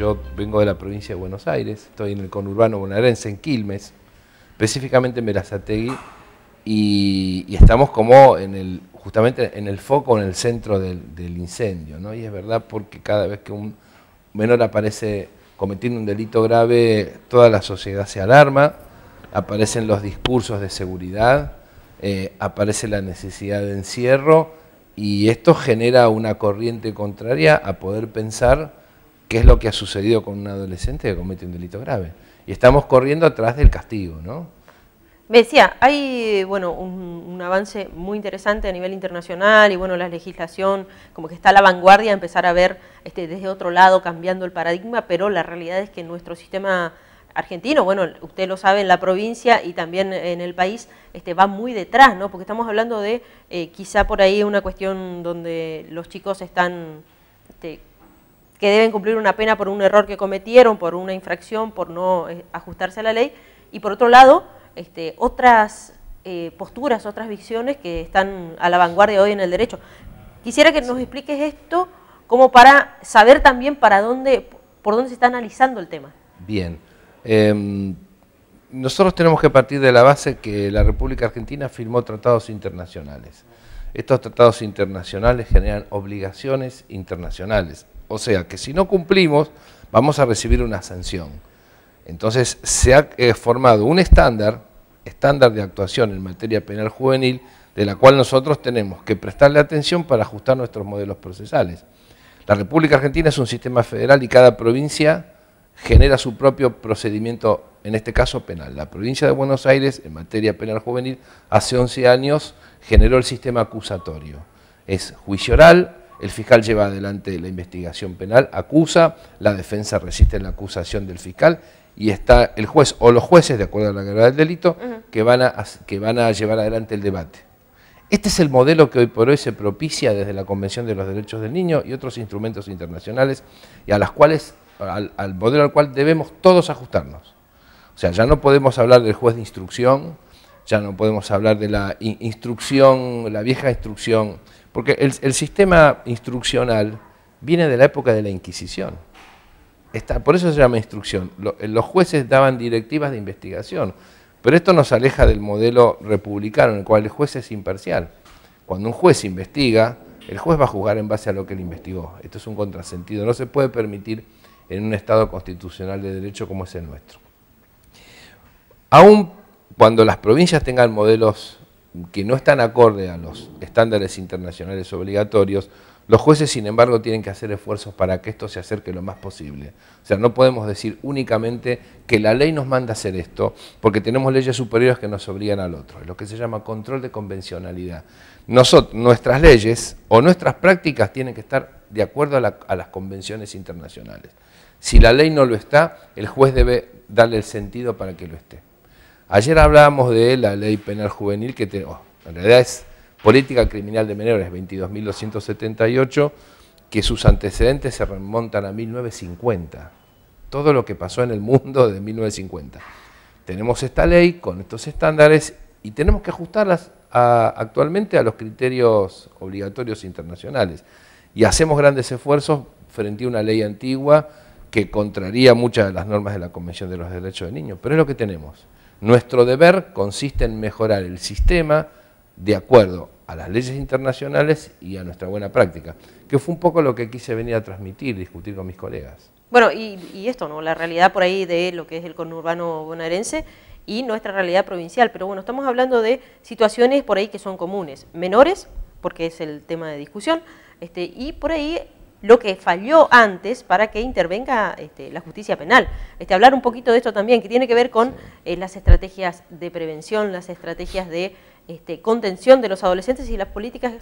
Yo vengo de la provincia de Buenos Aires, estoy en el conurbano bonaerense, en Quilmes, específicamente en Berazategui, y, estamos como en el, justamente en el foco, en el centro del, incendio, ¿no? Y es verdad porque cada vez que un menor aparece cometiendo un delito grave, toda la sociedad se alarma, aparecen los discursos de seguridad, eh, aparece la necesidad de encierro, y esto genera una corriente contraria a poder pensar qué es lo que ha sucedido con un adolescente que comete un delito grave. Y estamos corriendo atrás del castigo, ¿no? Me decía, hay bueno, un, avance muy interesante a nivel internacional y bueno, la legislación como que está a la vanguardia, empezar a ver este, desde otro lado cambiando el paradigma, pero la realidad es que nuestro sistema argentino, bueno, usted lo sabe, en la provincia y también en el país, este, va muy detrás, ¿no? Porque estamos hablando de eh, quizá por ahí una cuestión donde los chicos están este, que deben cumplir una pena por un error que cometieron, por una infracción, por no eh, ajustarse a la ley, y por otro lado, este, otras eh, posturas, otras visiones que están a la vanguardia hoy en el derecho. Quisiera que nos expliques esto como para saber también para dónde, por dónde se está analizando el tema. Bien. Em, nosotros tenemos que partir de la base que la República Argentina firmó tratados internacionales. Estos tratados internacionales generan obligaciones internacionales. O sea, que si no cumplimos, vamos a recibir una sanción. Entonces, se ha eh, formado un estándar, estándar de actuación en materia penal juvenil, de la cual nosotros tenemos que prestarle atención para ajustar nuestros modelos procesales. La República Argentina es un sistema federal y cada provincia genera su propio procedimiento, en este caso penal. La provincia de Buenos Aires, en materia penal juvenil, hace 11 años generó el sistema acusatorio. Es juicio oral, el fiscal lleva adelante la investigación penal, acusa, la defensa resiste la acusación del fiscal y está el juez o los jueces, de acuerdo a la gravedad del delito, que, van a, que van a llevar adelante el debate. Este es el modelo que hoy por hoy se propicia desde la Convención de los Derechos del Niño y otros instrumentos internacionales y a las cuales, al, al modelo al cual debemos todos ajustarnos. O sea, ya no podemos hablar del juez de instrucción, ya no podemos hablar de la instrucción, la vieja instrucción porque el, sistema instruccional viene de la época de la Inquisición. por eso se llama instrucción. Eh, los jueces daban directivas de investigación, pero esto nos aleja del modelo republicano en el cual el juez es imparcial. Cuando un juez investiga, el juez va a juzgar en base a lo que él investigó. Esto es un contrasentido, no se puede permitir en un Estado constitucional de derecho como es el nuestro. Aún cuando las provincias tengan modelos que no están acorde a los estándares internacionales obligatorios, los jueces, sin embargo, tienen que hacer esfuerzos para que esto se acerque lo más posible. O sea, no podemos decir únicamente que la ley nos manda hacer esto, porque tenemos leyes superiores que nos obligan al otro. Es lo que se llama control de convencionalidad. nuestras leyes o nuestras prácticas tienen que estar de acuerdo a las convenciones internacionales. Si la ley no lo está, el juez debe darle el sentido para que lo esté. Ayer hablábamos de la ley penal juvenil que oh, en realidad es política criminal de menores 22.278, que sus antecedentes se remontan a 1950. Todo lo que pasó en el mundo de 1950. Tenemos esta ley con estos estándares y tenemos que ajustarlas actualmente a los criterios obligatorios internacionales. Y hacemos grandes esfuerzos frente a una ley antigua que contraría muchas de las normas de la Convención de los Derechos del Niño, pero es lo que tenemos. Nuestro deber consiste en mejorar el sistema de acuerdo a las leyes internacionales y a nuestra buena práctica, que fue un poco lo que quise venir a transmitir, discutir con mis colegas. Bueno, y, esto, ¿no? La realidad por ahí de lo que es el conurbano bonaerense, y nuestra realidad provincial. Pero bueno, estamos hablando de situaciones por ahí que son comunes, menores, porque es el tema de discusión, este, y por ahí lo que falló antes para que intervenga este, la justicia penal. Este, hablar un poquito de esto también, que tiene que ver con eh, las estrategias de prevención, las estrategias de este, contención de los adolescentes y las políticas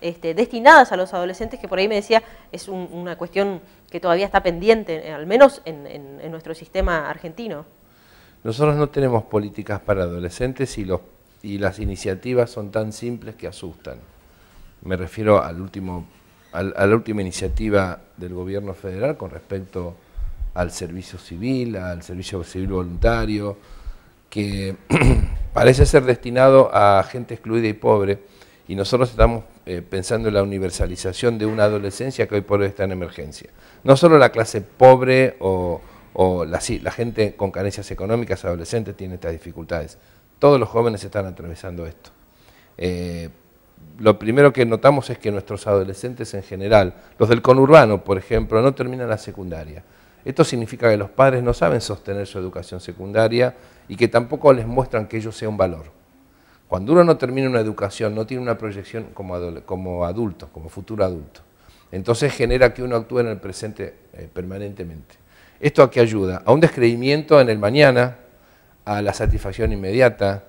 destinadas a los adolescentes, que por ahí me decía es una cuestión que todavía está pendiente, eh, al menos en, nuestro sistema argentino. Nosotros no tenemos políticas para adolescentes y, los, y las iniciativas son tan simples que asustan. Me refiero al último a la última iniciativa del gobierno federal con respecto al servicio civil, al servicio civil voluntario, que parece ser destinado a gente excluida y pobre, y nosotros estamos eh, pensando en la universalización de una adolescencia que hoy por hoy está en emergencia. No solo la clase pobre o, la, gente con carencias económicas, adolescentes, tiene estas dificultades. Todos los jóvenes están atravesando esto. Eh, lo primero que notamos es que nuestros adolescentes en general, los del conurbano, por ejemplo, no terminan la secundaria. Esto significa que los padres no saben sostener su educación secundaria y que tampoco les muestran que ello sea un valor. Cuando uno no termina una educación, no tiene una proyección como, adulto, como futuro adulto. Entonces genera que uno actúe en el presente eh, permanentemente. ¿Esto a qué ayuda? A un descreimiento en el mañana, a la satisfacción inmediata,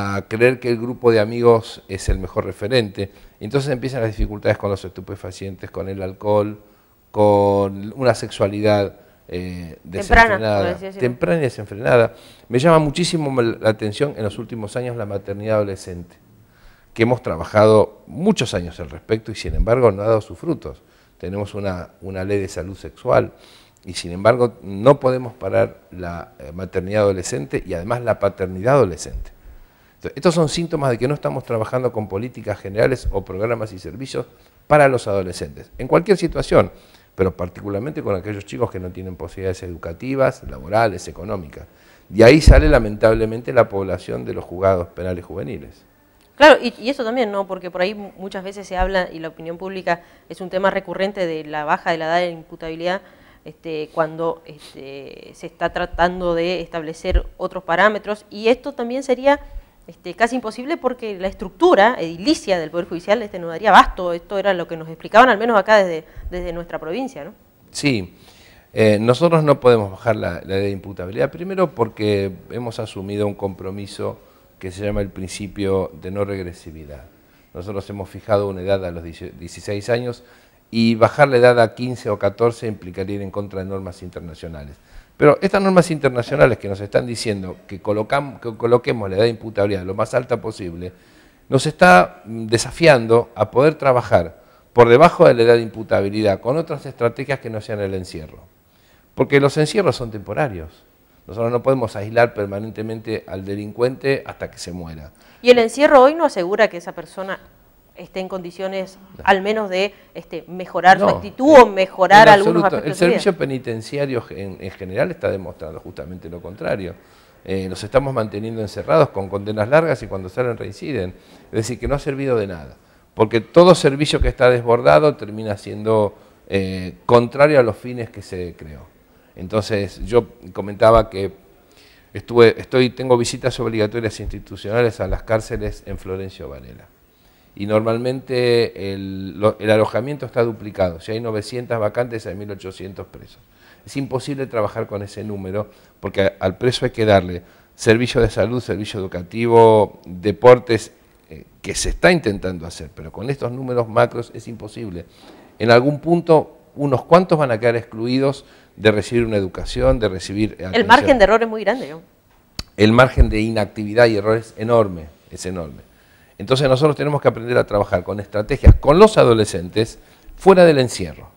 a creer que el grupo de amigos es el mejor referente. Entonces empiezan las dificultades con los estupefacientes, con el alcohol, con una sexualidad eh, desenfrenada, temprana, y desenfrenada. Me llama muchísimo la atención en los últimos años la maternidad adolescente, que hemos trabajado muchos años al respecto y sin embargo no ha dado sus frutos. Tenemos una, una ley de salud sexual y sin embargo no podemos parar la eh, maternidad adolescente y además la paternidad adolescente. Estos son síntomas de que no estamos trabajando con políticas generales o programas y servicios para los adolescentes, en cualquier situación, pero particularmente con aquellos chicos que no tienen posibilidades educativas, laborales, económicas. De ahí sale lamentablemente la población de los juzgados penales juveniles. Claro, y, eso también, ¿no? Porque por ahí muchas veces se habla, y la opinión pública es un tema recurrente de la baja de la edad de imputabilidad, este, cuando este, se está tratando de establecer otros parámetros, y esto también sería este, casi imposible porque la estructura edilicia del Poder Judicial les este, no daría abasto. Esto era lo que nos explicaban, al menos acá desde, nuestra provincia. ¿no? Sí, eh, nosotros no podemos bajar la, la, de imputabilidad, primero porque hemos asumido un compromiso que se llama el principio de no regresividad. Nosotros hemos fijado una edad a los 16 años y bajar la edad a 15 o 14 implicaría ir en contra de normas internacionales. Pero estas normas internacionales que nos están diciendo que, coloquemos la edad de imputabilidad lo más alta posible, nos está mm, desafiando a poder trabajar por debajo de la edad de imputabilidad con otras estrategias que no sean el encierro. Porque los encierros son temporarios. Nosotros no podemos aislar permanentemente al delincuente hasta que se muera. ¿Y el encierro hoy no asegura que esa persona esté en condiciones al menos de este, mejorar su actitud o mejorar algunos absoluto. aspectos. El servicio penitenciario en, general está demostrando justamente lo contrario. Nos eh, los estamos manteniendo encerrados con condenas largas y cuando salen reinciden. Es decir, que no ha servido de nada. Porque todo servicio que está desbordado termina siendo eh, contrario a los fines que se creó. Entonces, yo comentaba que estuve, estoy, tengo visitas obligatorias institucionales a las cárceles en Florencio Varela y normalmente el, alojamiento está duplicado. Si hay 900 vacantes, hay 1.800 presos. Es imposible trabajar con ese número porque al preso hay que darle servicio de salud, servicio educativo, deportes, eh, que se está intentando hacer, pero con estos números macros es imposible. En algún punto, unos cuantos van a quedar excluidos de recibir una educación, de recibir... El margen de error es muy grande. El margen de inactividad y error es enorme, es enorme. Entonces nosotros tenemos que aprender a trabajar con estrategias con los adolescentes fuera del encierro.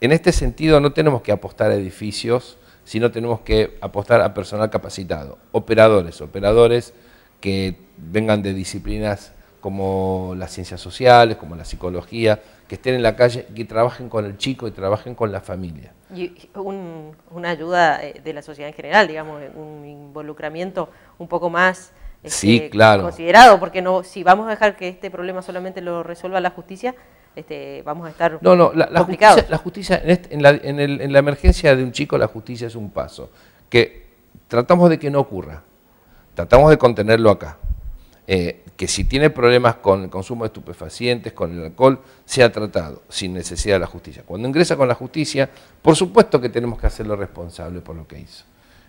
En este sentido no tenemos que apostar a edificios, sino tenemos que apostar a personal capacitado, operadores, operadores que vengan de disciplinas como las ciencias sociales, como la psicología, que estén en la calle y que trabajen con el chico y trabajen con la familia. Y una ayuda eh, de la sociedad en general, digamos, un involucramiento un poco más sí, este, claro. considerado, porque no, si vamos a dejar que este problema solamente lo resuelva la justicia, este, vamos a estar no, no, la, Justicia, este, en, la, emergencia de un chico, la justicia es un paso, que tratamos de que no ocurra, tratamos de contenerlo acá. Eh, que si tiene problemas con el consumo de estupefacientes, con el alcohol, sea tratado sin necesidad de la justicia. Cuando ingresa con la justicia, por supuesto que tenemos que hacerlo responsable por lo que hizo.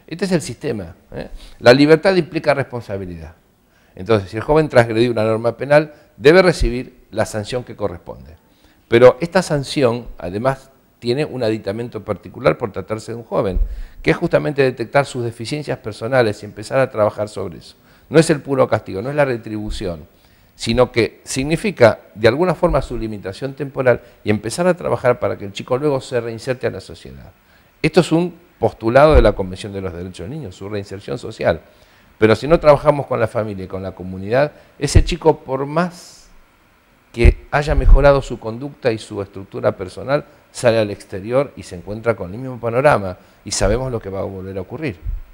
Este es el sistema. ¿eh? La libertad implica responsabilidad. Entonces, si el joven transgredió una norma penal, debe recibir la sanción que corresponde. Pero esta sanción, además, tiene un aditamento particular por tratarse de un joven, que es justamente detectar sus deficiencias personales y empezar a trabajar sobre eso. No es el puro castigo, no es la retribución, sino que significa de alguna forma su limitación temporal y empezar a trabajar para que el chico luego se reinserte a la sociedad. Esto es un postulado de la Convención de los Derechos del Niño, su reinserción social. Pero si no trabajamos con la familia y con la comunidad, ese chico, por más que haya mejorado su conducta y su estructura personal, sale al exterior y se encuentra con el mismo panorama y sabemos lo que va a volver a ocurrir.